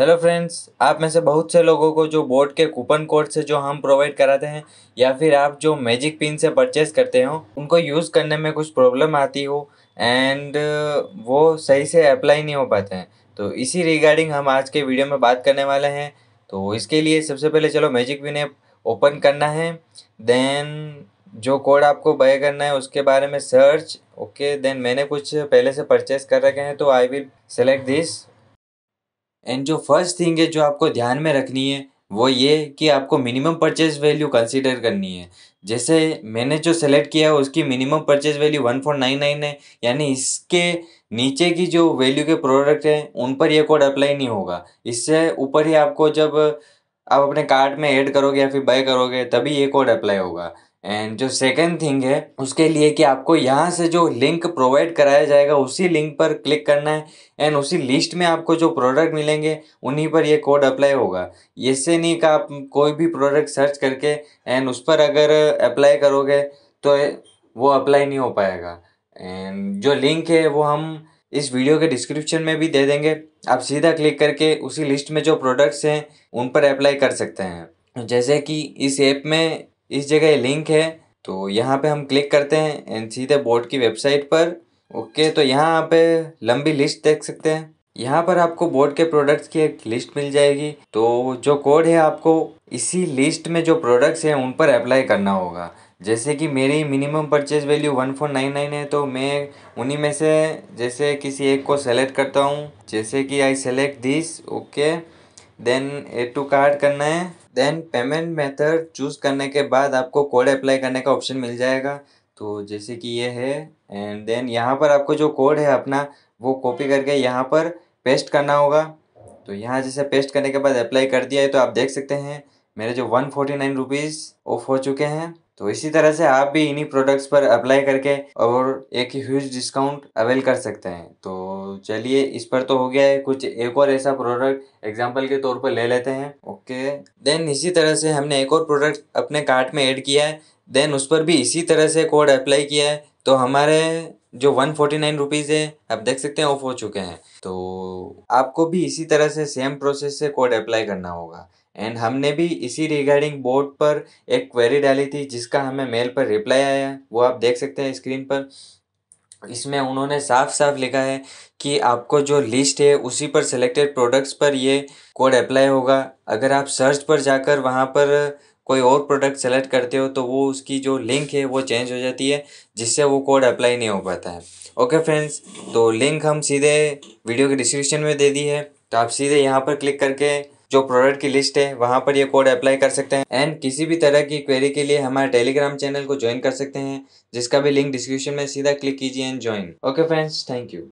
hello friends आप में से बहुत से लोगों को जो बोर्ड के कूपन कोड से जो हम प्रोवाइड कराते हैं या फिर आप जो मैजिक पिन से परचेज करते हो उनको यूज़ करने में कुछ प्रॉब्लम आती हो एंड वो सही से अप्लाई नहीं हो पाते हैं तो इसी रिगार्डिंग हम आज के वीडियो में बात करने वाले हैं तो इसके लिए सबसे पहले चलो मैजिक पिन ऐप ओपन करना है देन जो कोड आपको बाय करना है उसके बारे में सर्च ओके देन मैंने कुछ पहले से परचेस कर रखे हैं तो I will select this and जो फर्स्ट थिंग है जो आपको ध्यान में रखनी है वो ये कि आपको मिनिमम परचेज वैल्यू कंसीडर करनी है जैसे मैंने जो सेलेक्ट किया है उसकी minimum purchase value one four nine nine है यानी इसके नीचे की जो वैल्यू के प्रोडक्ट हैं उन पर ये कोड अप्लाई नहीं होगा इससे ऊपर ही आपको जब आप अपने कार्ट में ऐड करोगे या फिर बाय करोगे तभी ये कोड अप्लाई होगा एंड जो सेकेंड थिंग है उसके लिए कि आपको यहाँ से जो लिंक प्रोवाइड कराया जाएगा उसी लिंक पर क्लिक करना है एंड उसी लिस्ट में आपको जो प्रोडक्ट मिलेंगे उन्हीं पर ये कोड अप्लाई होगा इससे नहीं कि आप कोई भी प्रोडक्ट सर्च करके एंड उस पर अगर अप्लाई करोगे तो वो अप्लाई नहीं हो पाएगा एंड जो लिंक है वो हम इस वीडियो के डिस्क्रिप्शन में भी दे देंगे आप सीधा क्लिक करके उसी लिस्ट में जो प्रोडक्ट्स हैं उन पर अप्लाई कर सकते हैं जैसे कि इस ऐप में इस जगह लिंक है तो यहाँ पे हम क्लिक करते हैं एन सीधे बोर्ड की वेबसाइट पर ओके तो यहाँ पे लंबी लिस्ट देख सकते हैं यहाँ पर आपको बोर्ड के प्रोडक्ट्स की एक लिस्ट मिल जाएगी तो जो कोड है आपको इसी लिस्ट में जो प्रोडक्ट्स हैं उन पर अप्लाई करना होगा जैसे कि मेरी minimum purchase value one four nine nine है तो मैं उन्हीं में से जैसे किसी एक को सेलेक्ट करता हूँ जैसे कि I select this okay then add to cart करना है देन पेमेंट मेथड चूज करने के बाद आपको कोड अप्लाई करने का ऑप्शन मिल जाएगा तो जैसे कि ये है एंड देन यहाँ पर आपको जो कोड है अपना वो कॉपी करके यहाँ पर पेस्ट करना होगा तो यहाँ जैसे पेस्ट करने के बाद अप्लाई कर दिया है तो आप देख सकते हैं मेरे जो one forty nine rupees off हो चुके हैं तो इसी तरह से आप भी इन्हीं प्रोडक्ट्स पर अप्लाई करके और एक ह्यूज डिस्काउंट अवेल कर सकते हैं तो चलिए इस पर तो हो गया है कुछ एक और ऐसा प्रोडक्ट एग्जाम्पल के तौर पर ले लेते हैं ओके देन इसी तरह से हमने एक और प्रोडक्ट अपने कार्ट में ऐड किया है देन उस पर भी इसी तरह से कोड अप्लाई किया है तो हमारे जो वन फोर्टी नाइन रुपीज़ है आप देख सकते हैं ऑफ हो चुके हैं तो आपको भी इसी तरह से सेम प्रोसेस से कोड अप्लाई करना होगा एंड हमने भी इसी रिगार्डिंग बोर्ड पर एक क्वेरी डाली थी जिसका हमें मेल पर रिप्लाई आया वो आप देख सकते हैं स्क्रीन पर इसमें उन्होंने साफ साफ लिखा है कि आपको जो लिस्ट है उसी पर सिलेक्टेड प्रोडक्ट्स पर ये कोड अप्लाई होगा अगर आप सर्च पर जाकर वहाँ पर कोई और प्रोडक्ट सेलेक्ट करते हो तो वो उसकी जो लिंक है वो चेंज हो जाती है जिससे वो कोड अप्लाई नहीं हो पाता है ओके फ्रेंड्स तो लिंक हम सीधे वीडियो के डिस्क्रिप्शन में दे दी है तो आप सीधे यहाँ पर क्लिक करके जो प्रोडक्ट की लिस्ट है वहाँ पर ये कोड अप्लाई कर सकते हैं एंड किसी भी तरह की क्वेरी के लिए हमारे टेलीग्राम चैनल को ज्वाइन कर सकते हैं जिसका भी लिंक डिस्क्रिप्शन में सीधा क्लिक कीजिए and join okay friends thank you